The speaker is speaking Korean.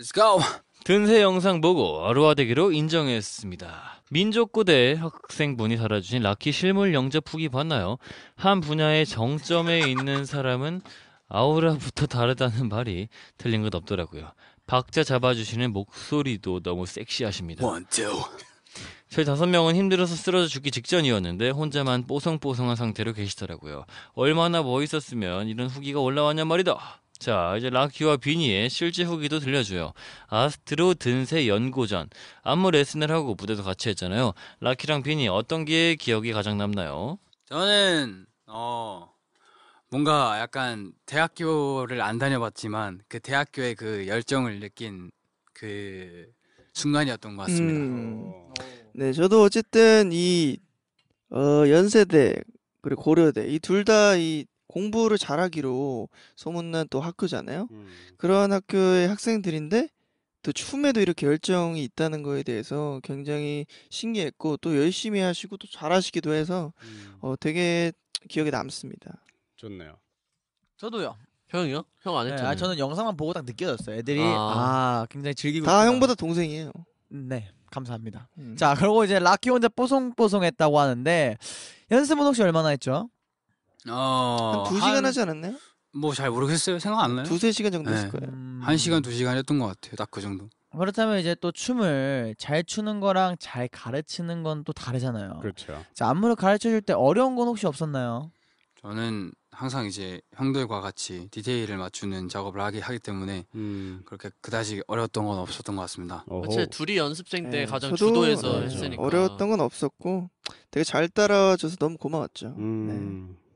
Let's go. 근세 영상 보고 아루아대기로 인정했습니다. 민족고대 학생분이 달아주신 라키 실물 영접 후기 봤나요? 한 분야의 정점에 있는 사람은 아우라부터 다르다는 말이 틀린 것 없더라고요. 박자 잡아주시는 목소리도 너무 섹시하십니다. One, 저희 다섯 명은 힘들어서 쓰러져 죽기 직전이었는데 혼자만 뽀송뽀송한 상태로 계시더라고요. 얼마나 멋있었으면 이런 후기가 올라왔냐 말이다. 자, 이제 라키와 비니의 실제 후기도 들려줘요. 아스트로 든세 연고전. 안무 레슨을 하고 무대도 같이 했잖아요. 라키랑 비니 어떤 게 기억이 가장 남나요? 저는 어 뭔가 약간 대학교를 안 다녀봤지만 그 대학교의 그 열정을 느낀 그 순간이었던 것 같습니다. 음. 네, 저도 어쨌든 이 어, 연세대 그리고 고려대 이둘다이 공부를 잘하기로 소문난 또 학교잖아요. 음. 그런 학교의 학생들인데 또 춤에도 이렇게 열정이 있다는 거에 대해서 굉장히 신기했고 또 열심히 하시고 또 잘하시기도 해서 음. 어, 되게 기억에 남습니다. 좋네요. 저도요. 형이요? 형 안했잖요 네, 아, 저는 영상만 보고 딱 느껴졌어요. 애들이 아, 아 굉장히 즐기고 다 있구나. 형보다 동생이에요. 음, 네, 감사합니다. 음. 자, 그리고 이제 락키 혼자 뽀송뽀송했다고 하는데 연습은 혹시 얼마나 했죠? 어, 한 2시간 한, 하지 않았나요? 뭐 잘 모르겠어요. 생각 안 나요. 두세 시간 정도 네. 했을 거예요. 음... 한 시간 두 시간 했던 것 같아요. 딱 그 정도. 그렇다면 이제 또 춤을 잘 추는 거랑 잘 가르치는 건 또 다르잖아요. 그렇죠. 자, 안무를 가르쳐 줄 때 어려운 건 혹시 없었나요? 저는 항상 이제 형들과 같이 디테일을 맞추는 작업을 하기 하기 때문에 음. 그렇게 그다지 어려웠던 건 없었던 것 같습니다. 사실 그렇죠. 둘이 연습생 때 네, 가장 주도해서 네, 했으니까 어려웠던 건 없었고 되게 잘 따라줘서 와 너무 고마웠죠. 음. 네.